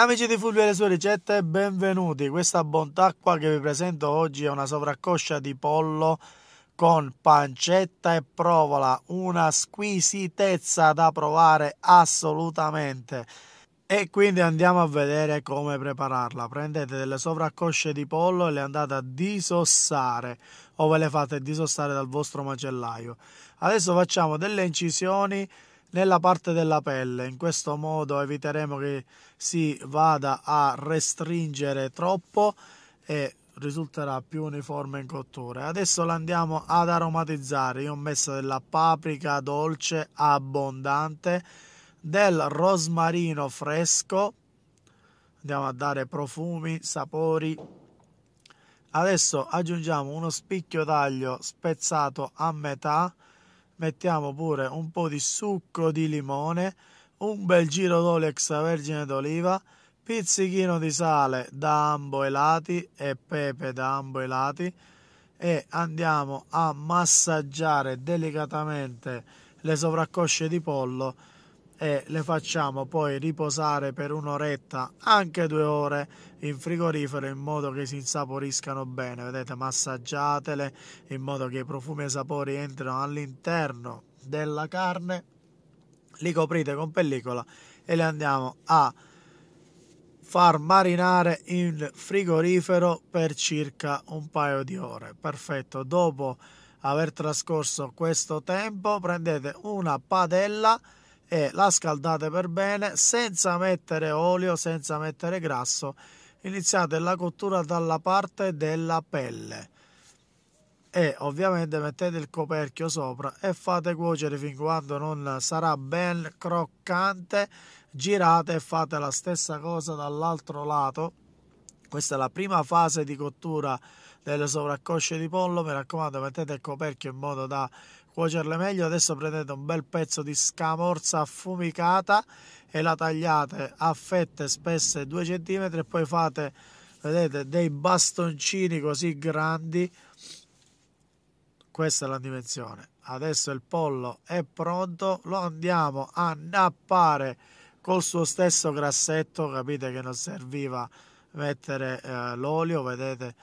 Amici di Fulvio e le sue ricette, benvenuti. Questa bontacqua che vi presento oggi è una sovraccoscia di pollo con pancetta e provola, una squisitezza da provare assolutamente. E quindi andiamo a vedere come prepararla. Prendete delle sovraccosce di pollo e le andate a disossare o ve le fate disossare dal vostro macellaio. Adesso facciamo delle incisioni nella parte della pelle. In questo modo eviteremo che si vada a restringere troppo e risulterà più uniforme in cottura. Adesso la andiamo ad aromatizzare. Io ho messo della paprika dolce abbondante, del rosmarino fresco. Andiamo a dare profumi, sapori. Adesso aggiungiamo uno spicchio d'aglio spezzato a metà mettiamo pure un po' di succo di limone, un bel giro d'olio extravergine d'oliva, pizzichino di sale da ambo i lati e pepe da ambo i lati e andiamo a massaggiare delicatamente le sovraccosce di pollo e le facciamo poi riposare per un'oretta, anche due ore in frigorifero in modo che si insaporiscano bene, vedete massaggiatele in modo che i profumi e i sapori entrino all'interno della carne, li coprite con pellicola e le andiamo a far marinare in frigorifero per circa un paio di ore. Perfetto, dopo aver trascorso questo tempo prendete una padella e la scaldate per bene senza mettere olio, senza mettere grasso. Iniziate la cottura dalla parte della pelle e ovviamente mettete il coperchio sopra e fate cuocere fin quando non sarà ben croccante girate e fate la stessa cosa dall'altro lato questa è la prima fase di cottura delle sovraccosce di pollo mi raccomando mettete il coperchio in modo da cuocerle meglio adesso prendete un bel pezzo di scamorza affumicata e la tagliate a fette spesse 2 cm e poi fate vedete dei bastoncini così grandi questa è la dimensione adesso il pollo è pronto lo andiamo a nappare col suo stesso grassetto capite che non serviva mettere eh, l'olio vedete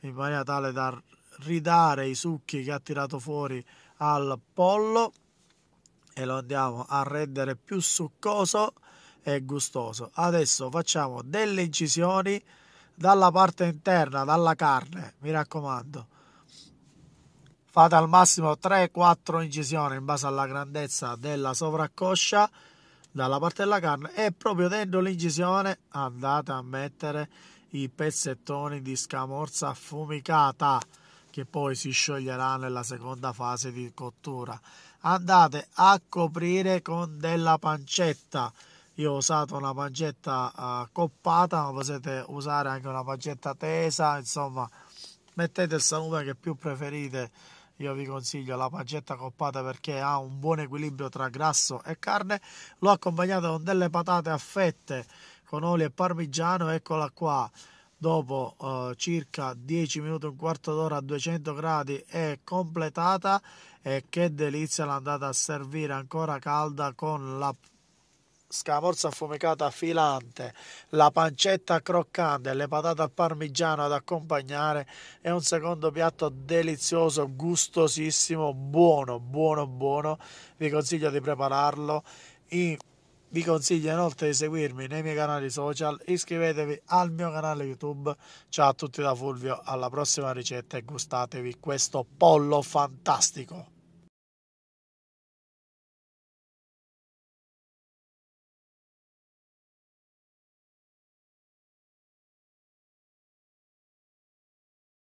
in maniera tale da ridare i succhi che ha tirato fuori al pollo e lo andiamo a rendere più succoso e gustoso. Adesso facciamo delle incisioni dalla parte interna, dalla carne, mi raccomando. Fate al massimo 3-4 incisioni in base alla grandezza della sovraccoscia dalla parte della carne e proprio dentro l'incisione andate a mettere i pezzettoni di scamorza affumicata che poi si scioglierà nella seconda fase di cottura. Andate a coprire con della pancetta. Io ho usato una pancetta uh, coppata, ma potete usare anche una pancetta tesa, insomma, mettete il salume che più preferite. Io vi consiglio la pancetta coppata perché ha un buon equilibrio tra grasso e carne. L'ho accompagnata con delle patate a fette con olio e parmigiano, eccola qua dopo eh, circa 10 minuti un quarto d'ora a 200 gradi è completata e che delizia l'andata a servire ancora calda con la scamorza affumicata filante, la pancetta croccante, le patate al parmigiano ad accompagnare è un secondo piatto delizioso, gustosissimo, buono, buono, buono. Vi consiglio di prepararlo in vi consiglio inoltre di seguirmi nei miei canali social, iscrivetevi al mio canale YouTube. Ciao a tutti da Fulvio, alla prossima ricetta e gustatevi questo pollo fantastico!